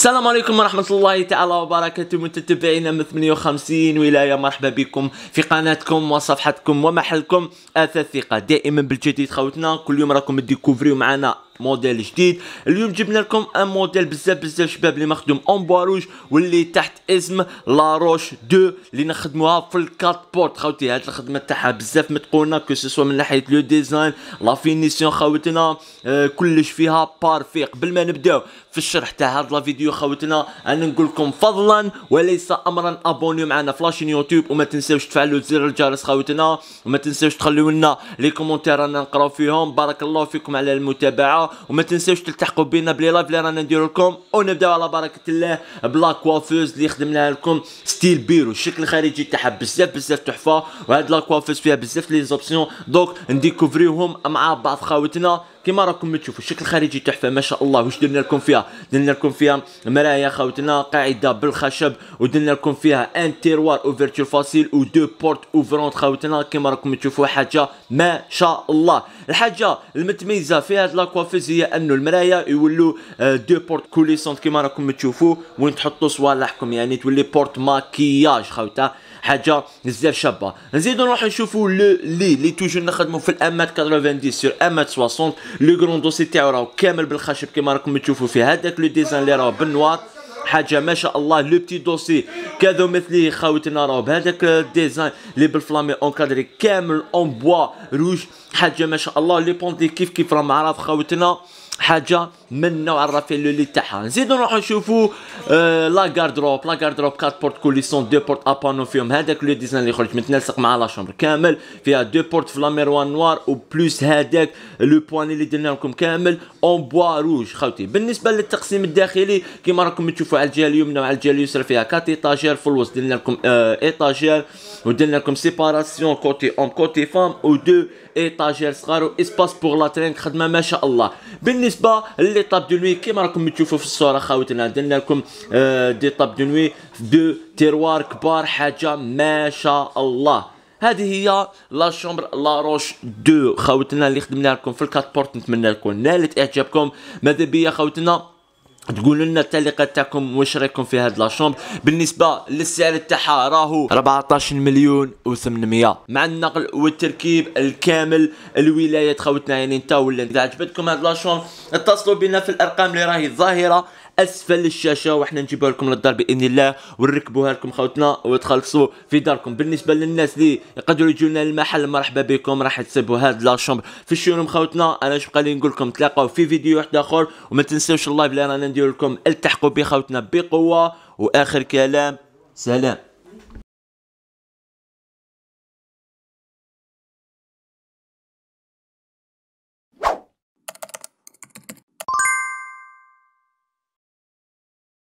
السلام عليكم ورحمة الله تعالى وبركاته متتبعينا من 58 ولاية مرحبا بكم في قناتكم وصفحتكم ومحلكم أثاث ثقة دائما بالجديد خوتنا كل يوم راكم تديكوفريو معنا موديل جديد اليوم جبنا لكم ان موديل بزاف بزاف شباب اللي مخدوم اون بواروج واللي تحت اسم لاروش دو اللي نخدموها في بورت خاوتي هاد الخدمه تاعها بزاف متقونه كو سوسوا من ناحيه لو ديزاين لا فينيسيون خاوتنا آه كلش فيها بارفي قبل ما نبداو في الشرح تاع هاد لا فيديو خاوتنا انا نقول لكم فضلا وليس امرا ابونيو معنا في لاشين يوتيوب وما تنساوش تفعلوا زر الجرس خاوتنا وما تنساوش تخليو لنا لي كومونتير رانا نقراو فيهم بارك الله فيكم على المتابعه وما تنساوش تلتحقوا بينا بلي لايف اللي رانا نديرو لكم ونبداو على بركه الله بلا كوافوز اللي خدمناها لكم ستيل بيرو الشكل الخارجي تاعها بزاف بزاف تحفه وهاد لا كوافوز فيها بزاف لي زوبسيون دونك نديكوفريوهم مع بعض خاوتنا كما راكم تشوفوا الشكل الخارجي تحفه ما شاء الله واش درنا لكم فيها درنا لكم فيها مرايا خاوتنا قاعده بالخشب ودرنا لكم فيها ان تيروار اوفرتور فاسيل ودو بورت اوفرونت خاوتنا كما راكم تشوفوا حاجه ما شاء الله الحاجه المتميزه في هاد لاكوافيز التجاوز هي انه المرايا يولوا آه، دو بورت كوليسونت كيما راكم تشوفوا وين تحطوا صوالحكم يعني تولي بورت ماكياج خوتا حاجه بزاف شابه نزيدو نروحو نشوفو لو لي لي توجو نخدمو في الامات 90 سور امات 60 لو غروندو سي تاعو راهو كامل بالخشب كيما راكم تشوفو في هذاك لو ديزاين اللي راهو بالنوار حاجه ما شاء الله لو بتي دوسي كادو مثلي خاوتنا راهو بهذاك الديزاين لي بالفلامي اونكادري كامل اون بوا روج حاجه ما شاء الله لي بونتي كيف كيف راه معرف خاوتنا حاجه من نوع لو اللي تاعها نزيدو نروحو نشوفو آه لا غاردروب لا غاردروب 4 بورت كوليسون دو بورت ابانو فيهم هذاك لو ديزاين اللي خرج متناسق مع لا شومبر كامل فيها دو بورت في لاميروان نوار و بلوس هذاك لو بواني اللي درنا لكم كامل اون بوا روج خاوتي بالنسبه للتقسيم الداخلي كيما راكم تشوفوا على الجهه اليمنى وعلى الجهه اليسرى فيها كات ايطاجير في الوسط درنا لكم آه ايطاجير ودرنا لكم سيباراسيون كوتي اون كوتي فام و دو ايطاجير صغار و اسباس بوغ لا خدمه ما شاء الله بالنسبة بالنسبه لي دو نوي كيما راكم تشوفوا في الصوره خاوتنا درنا لكم آه، دي طاب دو نوي دو تيروار كبار حاجه ما شاء الله هذه هي لا شومبر لا روش دو خاوتنا اللي خدمنا لكم في الكات بورت نتمنى لكم نالت اعجابكم ماذا بيا خاوتنا تقولوا لنا التعليقات تاعكم واش رايكم في هاد لاشومبر بالنسبه للسعر تاعها راهو 14 مليون و800 مع النقل والتركيب الكامل الولايه خوتنا يعني انت ولا اذا عجبتكم هاد لاشومبر اتصلوا بنا في الارقام اللي راهي ظاهره اسفل الشاشه وحنا نجيبها لكم للدار باذن الله ونركبوها لكم خوتنا وتخلصوا في داركم بالنسبه للناس اللي يقدروا يجونا لنا المحل مرحبا بكم راح تسيبوا هاد لا شومبر في الشونم خوتنا انا شبقى لي نقول لكم تلاقاو في فيديو واحد اخر وما تنساوش اللايف اللي رانا ندير لكم التحقوا بخوتنا بقوه واخر كلام سلام